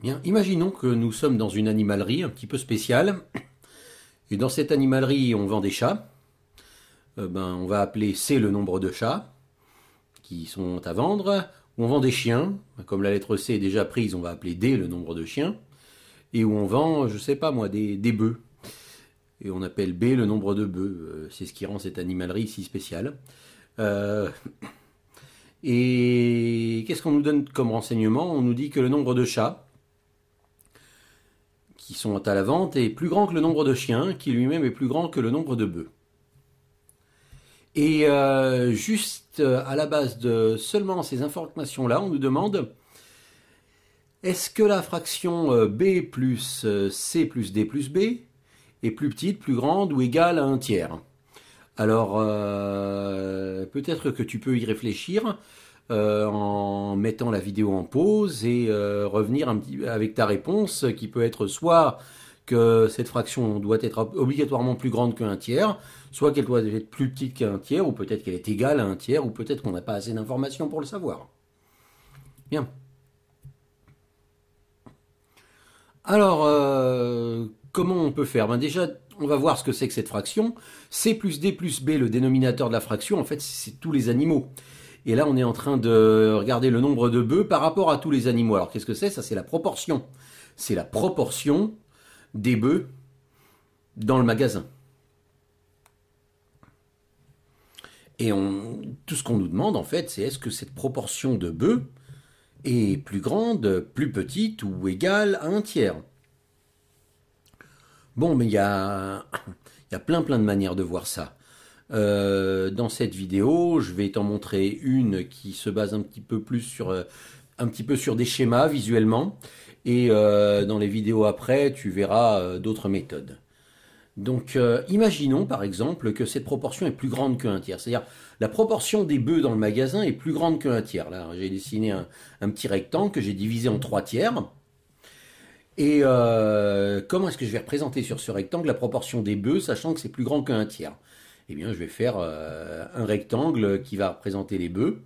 Bien, imaginons que nous sommes dans une animalerie un petit peu spéciale. Et dans cette animalerie, on vend des chats. Euh, ben, on va appeler C le nombre de chats qui sont à vendre. on vend des chiens. Comme la lettre C est déjà prise, on va appeler D le nombre de chiens. Et où on vend, je ne sais pas moi, des, bœufs. Et on appelle B le nombre de bœufs. Euh, c'est ce qui rend cette animalerie si spéciale. Euh, et qu'est-ce qu'on nous donne comme renseignement On nous dit que le nombre de chats qui sont à la vente est plus grand que le nombre de chiens, qui lui-même est plus grand que le nombre de bœufs. Et euh, juste euh, à la base de seulement ces informations-là, on nous demande est-ce que la fraction euh, b plus c plus d plus b est plus petite, plus grande ou égale à un tiers Alors, peut-être que tu peux y réfléchir. Euh, en mettant la vidéo en pause et euh, revenir un petit, avec ta réponse qui peut être soit que cette fraction doit être obligatoirement plus grande qu'un tiers, soit qu'elle doit être plus petite qu'un tiers, ou peut-être qu'elle est égale à un tiers, ou peut-être qu'on n'a pas assez d'informations pour le savoir. Bien. Alors, euh, comment on peut faire ben, Déjà, on va voir ce que c'est que cette fraction. C plus D plus B, le dénominateur de la fraction, en fait, c'est tous les animaux. Et là, on est en train de regarder le nombre de bœufs par rapport à tous les animaux. Alors, qu'est-ce que c'est Ça, c'est la proportion. C'est la proportion des bœufs dans le magasin. Et tout ce qu'on nous demande, en fait, c'est est-ce que cette proportion de bœufs est plus grande, plus petite ou égale à un tiers Bon, mais il y a, y a plein plein de manières de voir ça. Euh, dans cette vidéo, je vais t'en montrer une qui se base un petit peu plus sur euh, un petit peu sur des schémas visuellement. Et euh, dans les vidéos après, tu verras d'autres méthodes. Donc imaginons par exemple que cette proportion est plus grande qu'un tiers. C'est-à-dire la proportion des bœufs dans le magasin est plus grande qu'un tiers. Là, j'ai dessiné un, un, petit rectangle que j'ai divisé en trois tiers. Et comment est-ce que je vais représenter sur ce rectangle la proportion des bœufs, sachant que c'est plus grand qu'un tiers eh bien, je vais faire euh, un rectangle qui va représenter les bœufs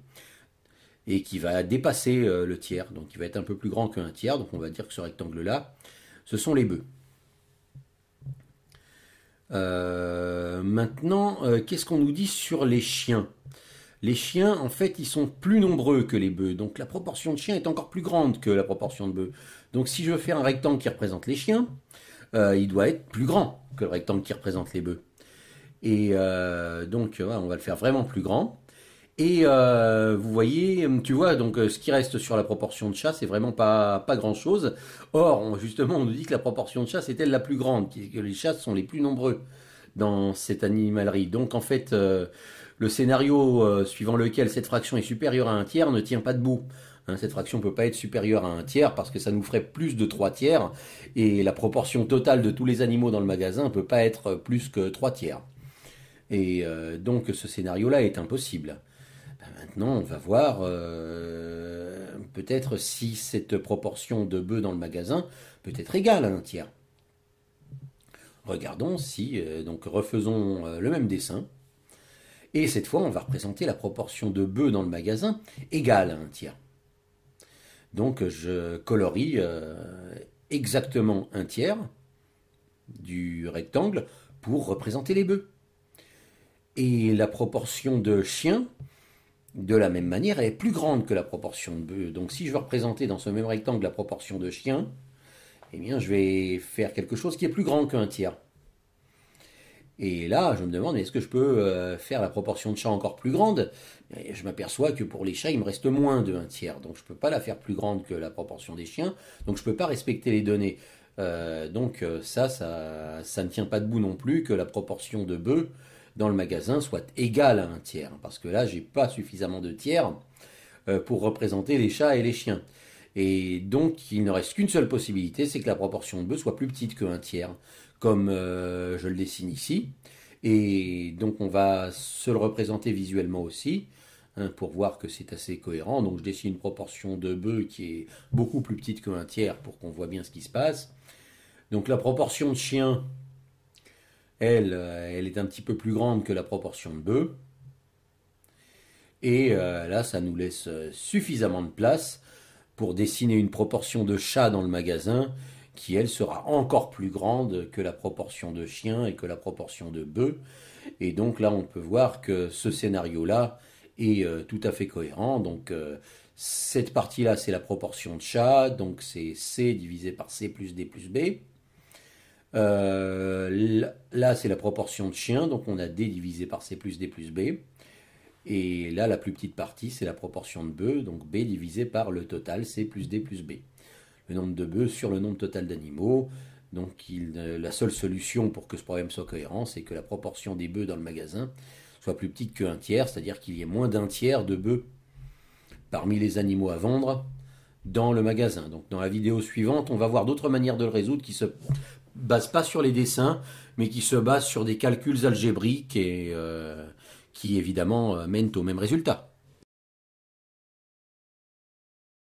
et qui va dépasser euh, le tiers. Donc, il va être un peu plus grand qu'un tiers. Donc, on va dire que ce rectangle-là, ce sont les bœufs. Euh, maintenant, qu'est-ce qu'on nous dit sur les chiens Les chiens, en fait, ils sont plus nombreux que les bœufs. Donc, la proportion de chiens est encore plus grande que la proportion de bœufs. Donc, si je veux faire un rectangle qui représente les chiens, il doit être plus grand que le rectangle qui représente les bœufs. Et euh, donc, on va le faire vraiment plus grand. Et euh, vous voyez, tu vois, donc euh, ce qui reste sur la proportion de chats, c'est vraiment pas, grand chose. Or, justement, on nous dit que la proportion de chats est elle la plus grande, que les chats sont les plus nombreux dans cette animalerie. Donc en fait, le scénario suivant lequel cette fraction est supérieure à un tiers ne tient pas debout. Hein, cette fraction ne peut pas être supérieure à un tiers parce que ça nous ferait plus de trois tiers et la proportion totale de tous les animaux dans le magasin ne peut pas être plus que trois tiers. Et euh, donc ce scénario-là est impossible. Ben, maintenant, on va voir euh, peut-être si cette proportion de bœufs dans le magasin peut être égale à un tiers. Regardons si, euh, donc refaisons le même dessin. Et cette fois, on va représenter la proportion de bœufs dans le magasin égale à un tiers. Donc je colorie exactement un tiers du rectangle pour représenter les bœufs. Et la proportion de chiens, de la même manière, est plus grande que la proportion de bœufs. Donc si je veux représenter dans ce même rectangle la proportion de chiens, eh bien je vais faire quelque chose qui est plus grand qu'un tiers. Et là, je me demande, est-ce que je peux euh, faire la proportion de chats encore plus grande Je m'aperçois que pour les chats, il me reste moins de un tiers. Donc je ne peux pas la faire plus grande que la proportion des chiens. Donc je ne peux pas respecter les données. Euh, donc euh, ça, ça, ça ne tient pas debout non plus que la proportion de bœufs dans le magasin soit égal à un tiers, parce que là, j'ai pas suffisamment de tiers euh, pour représenter les chats et les chiens. Et donc, il ne reste qu'une seule possibilité, c'est que la proportion de bœufs soit plus petite que un tiers, comme euh, je le dessine ici. Et donc, on va se le représenter visuellement aussi, hein, pour voir que c'est assez cohérent. Donc, je dessine une proportion de bœufs qui est beaucoup plus petite que un tiers, pour qu'on voit bien ce qui se passe. Donc, la proportion de chiens, elle, euh, elle est un petit peu plus grande que la proportion de bœufs. Et euh, là, ça nous laisse euh, suffisamment de place pour dessiner une proportion de chats dans le magasin qui, elle, sera encore plus grande que la proportion de chiens et que la proportion de bœufs. Et donc là, on peut voir que ce scénario-là est tout à fait cohérent. Donc cette partie-là, c'est la proportion de chats, donc c'est C divisé par C plus D plus B. Euh, là, c'est la proportion de chiens, donc on a D divisé par C plus D plus B. Et là, la plus petite partie, c'est la proportion de bœufs, donc B divisé par le total, C plus D plus B. Le nombre de bœufs sur le nombre total d'animaux. Donc la seule solution pour que ce problème soit cohérent, c'est que la proportion des bœufs dans le magasin soit plus petite qu'un tiers, c'est-à-dire qu'il y ait moins d'un tiers de bœufs parmi les animaux à vendre dans le magasin. Donc dans la vidéo suivante, on va voir d'autres manières de le résoudre qui se base pas sur les dessins, mais qui se base sur des calculs algébriques et euh, qui évidemment euh, mènent au même résultat.